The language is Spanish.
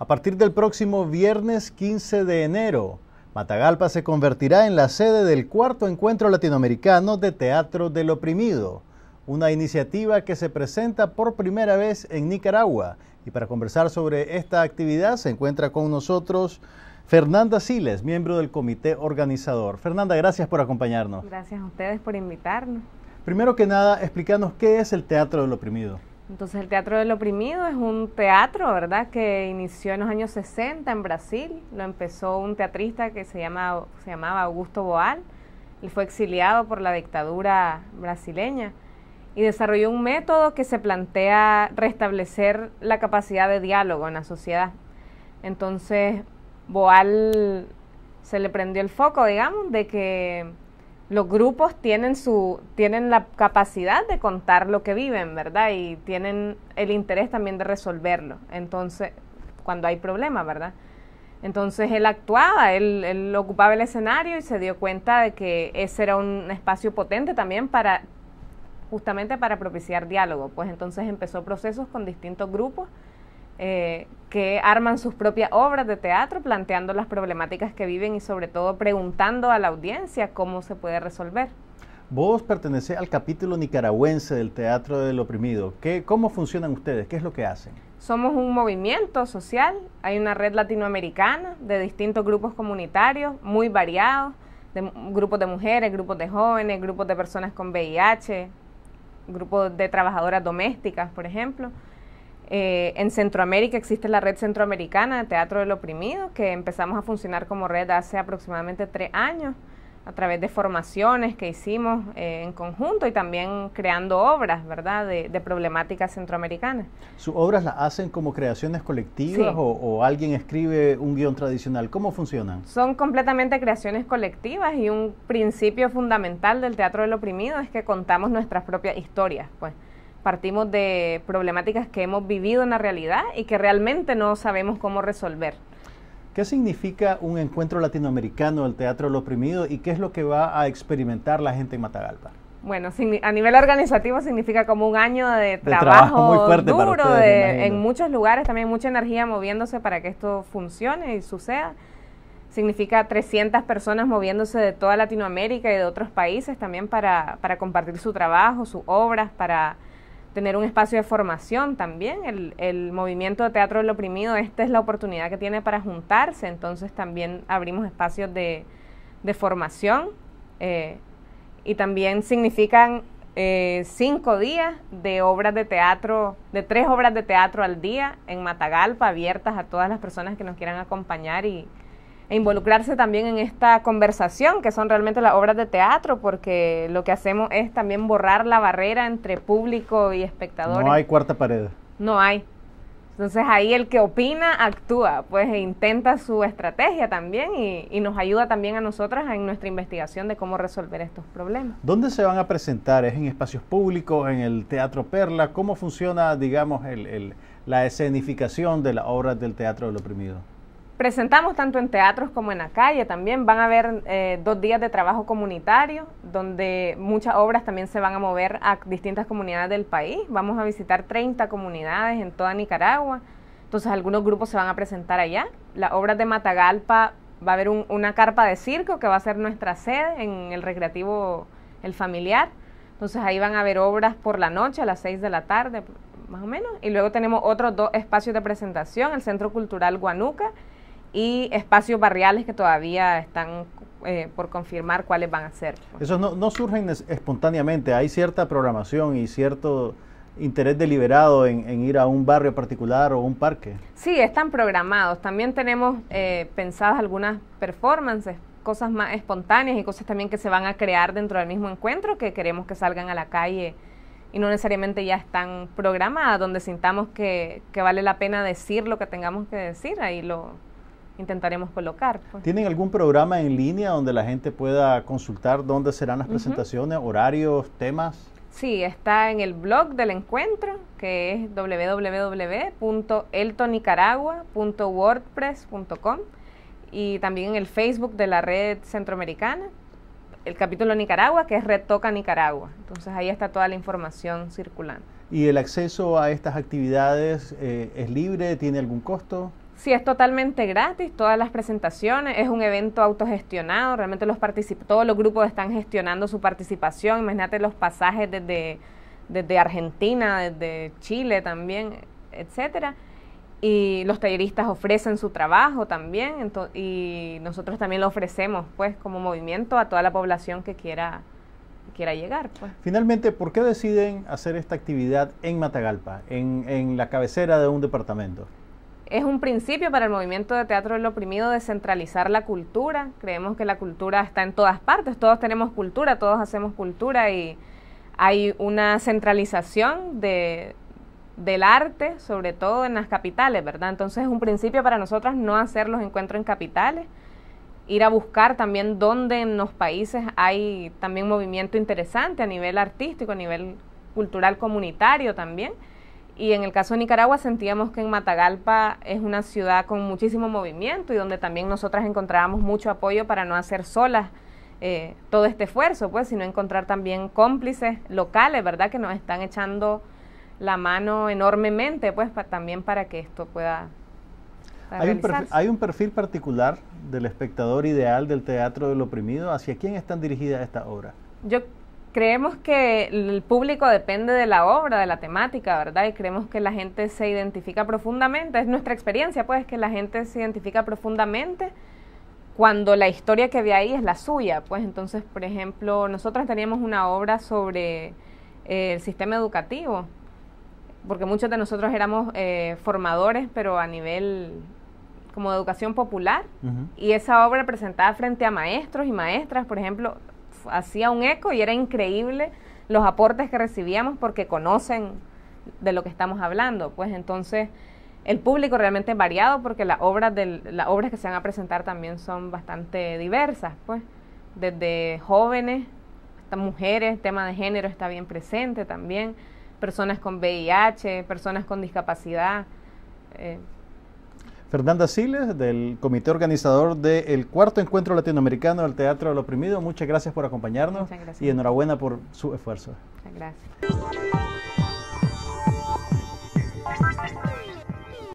A partir del próximo viernes 15 de enero, Matagalpa se convertirá en la sede del cuarto encuentro latinoamericano de Teatro del Oprimido, una iniciativa que se presenta por primera vez en Nicaragua. Y para conversar sobre esta actividad se encuentra con nosotros Fernanda Siles, miembro del comité organizador. Fernanda, gracias por acompañarnos. Gracias a ustedes por invitarnos. Primero que nada, explícanos qué es el Teatro del Oprimido. Entonces el Teatro del Oprimido es un teatro, ¿verdad?, que inició en los años 60 en Brasil. Lo empezó un teatrista que se, se llamaba Augusto Boal. Él fue exiliado por la dictadura brasileña y desarrolló un método que se plantea restablecer la capacidad de diálogo en la sociedad. Entonces Boal se le prendió el foco, digamos, de que los grupos tienen su tienen la capacidad de contar lo que viven, ¿verdad? Y tienen el interés también de resolverlo. Entonces, cuando hay problemas, ¿verdad? Entonces él actuaba, él, él, ocupaba el escenario y se dio cuenta de que ese era un espacio potente también para justamente para propiciar diálogo. Pues entonces empezó procesos con distintos grupos eh, que arman sus propias obras de teatro planteando las problemáticas que viven y sobre todo preguntando a la audiencia cómo se puede resolver. Vos pertenecés al capítulo nicaragüense del Teatro del Oprimido. ¿Cómo funcionan ustedes? ¿Qué es lo que hacen? Somos un movimiento social, hay una red latinoamericana de distintos grupos comunitarios muy variados, de grupos de mujeres, grupos de jóvenes, grupos de personas con VIH, grupos de trabajadoras domésticas, por ejemplo. Eh, en Centroamérica existe la Red Centroamericana de Teatro del Oprimido, que empezamos a funcionar como red hace aproximadamente tres años, a través de formaciones que hicimos eh, en conjunto y también creando obras, ¿verdad?, de, problemáticas centroamericanas. ¿Sus obras las hacen como creaciones colectivas o, o, alguien escribe un guión tradicional? ¿Cómo funcionan? Son completamente creaciones colectivas y un principio fundamental del Teatro del Oprimido es que contamos nuestras propias historias, pues partimos de problemáticas que hemos vivido en la realidad y que realmente no sabemos cómo resolver. ¿Qué significa un encuentro latinoamericano del Teatro del Oprimido y qué es lo que va a experimentar la gente en Matagalpa? Bueno, a nivel organizativo significa como un año de trabajo, duro en muchos lugares, también mucha energía moviéndose para que esto funcione y suceda. Significa 300 personas moviéndose de toda Latinoamérica y de otros países también para compartir su trabajo, sus obras, para tener un espacio de formación también. El, el movimiento de teatro del oprimido, esta es la oportunidad que tiene para juntarse, entonces también abrimos espacios de, formación eh, y también significan eh, cinco días de obras de teatro, de tres obras de teatro al día en Matagalpa, abiertas a todas las personas que nos quieran acompañar y, e involucrarse también en esta conversación, que son realmente las obras de teatro, porque lo que hacemos es también borrar la barrera entre público y espectador. No hay cuarta pared. No hay. Entonces ahí el que opina actúa, pues e intenta su estrategia también y, nos ayuda también a nosotras en nuestra investigación de cómo resolver estos problemas. ¿Dónde se van a presentar? ¿Es en espacios públicos, en el Teatro Perla? ¿Cómo funciona, digamos, el, la escenificación de las obras del Teatro del Oprimido? presentamos tanto en teatros como en la calle. También van a haber eh, dos días de trabajo comunitario, donde muchas obras también se van a mover a distintas comunidades del país. Vamos a visitar 30 comunidades en toda Nicaragua. Entonces algunos grupos se van a presentar allá. Las obras de Matagalpa va a haber una carpa de circo que va a ser nuestra sede en el recreativo El Familiar. Entonces ahí van a haber obras por la noche, a las 6 de la tarde, más o menos. Y luego tenemos otros dos espacios de presentación, el Centro Cultural Guanuca y espacios barriales que todavía están eh, por confirmar cuáles van a ser. Esos no, surgen espontáneamente, hay cierta programación y cierto interés deliberado en, ir a un barrio particular o un parque. Sí, están programados. También tenemos eh, pensadas algunas performances, cosas más espontáneas y cosas también que se van a crear dentro del mismo encuentro que queremos que salgan a la calle y no necesariamente ya están programadas, donde sintamos que, que vale la pena decir lo que tengamos que decir, ahí lo, intentaremos colocar. Pues. ¿Tienen algún programa en línea donde la gente pueda consultar dónde serán las presentaciones, horarios, temas? Sí, está en el blog del encuentro, que es www.eltonicaragua.wordpress.com y también en el Facebook de la red centroamericana, el capítulo Nicaragua, que es Retoca Nicaragua. Entonces ahí está toda la información circulando. ¿Y el acceso a estas actividades eh, es libre? ¿Tiene algún costo? Sí, es totalmente gratis, todas las presentaciones, es un evento autogestionado, realmente los todos los grupos están gestionando su participación, imagínate los pasajes desde, desde Argentina, desde Chile también, etcétera. Y los talleristas ofrecen su trabajo también y nosotros también lo ofrecemos pues como movimiento a toda la población que quiera quiera llegar. Pues. Finalmente, ¿por qué deciden hacer esta actividad en Matagalpa, en, en la cabecera de un departamento? Es un principio para el movimiento de teatro del oprimido centralizar la cultura. Creemos que la cultura está en todas partes, todos tenemos cultura, todos hacemos cultura y hay una centralización de, del arte, sobre todo en las capitales, ¿verdad? Entonces es un principio para nosotras no hacer los encuentros en capitales, ir a buscar también dónde en los países hay también movimiento interesante a nivel artístico, a nivel cultural comunitario también y en el caso de Nicaragua sentíamos que en Matagalpa es una ciudad con muchísimo movimiento y donde también nosotras encontrábamos mucho apoyo para no hacer solas eh, todo este esfuerzo, pues, sino encontrar también cómplices locales, ¿verdad? Que nos están echando la mano enormemente, pues, también para que esto pueda... Hay un, perfil, hay un perfil particular del espectador ideal del teatro del oprimido. ¿Hacia quién están dirigidas estas obras? Yo creemos que el público depende de la obra, de la temática, ¿verdad? Y creemos que la gente se identifica profundamente, es nuestra experiencia, pues, que la gente se identifica profundamente cuando la historia que ve ahí es la suya, pues, entonces, por ejemplo, nosotros teníamos una obra sobre eh, el sistema educativo, porque muchos de nosotros éramos eh, formadores, pero a nivel como de educación popular, y esa obra presentada frente a maestros y maestras, por ejemplo, hacía un eco y era increíble los aportes que recibíamos porque conocen de lo que estamos hablando. Pues entonces el público realmente es variado porque las obras, del, las obras que se van a presentar también son bastante diversas, pues desde jóvenes hasta mujeres, tema de género está bien presente también, personas con VIH, personas con discapacidad. Eh, Fernanda Siles, del comité organizador del cuarto encuentro latinoamericano del Teatro del Oprimido. Muchas gracias por acompañarnos y enhorabuena por su esfuerzo. Muchas gracias.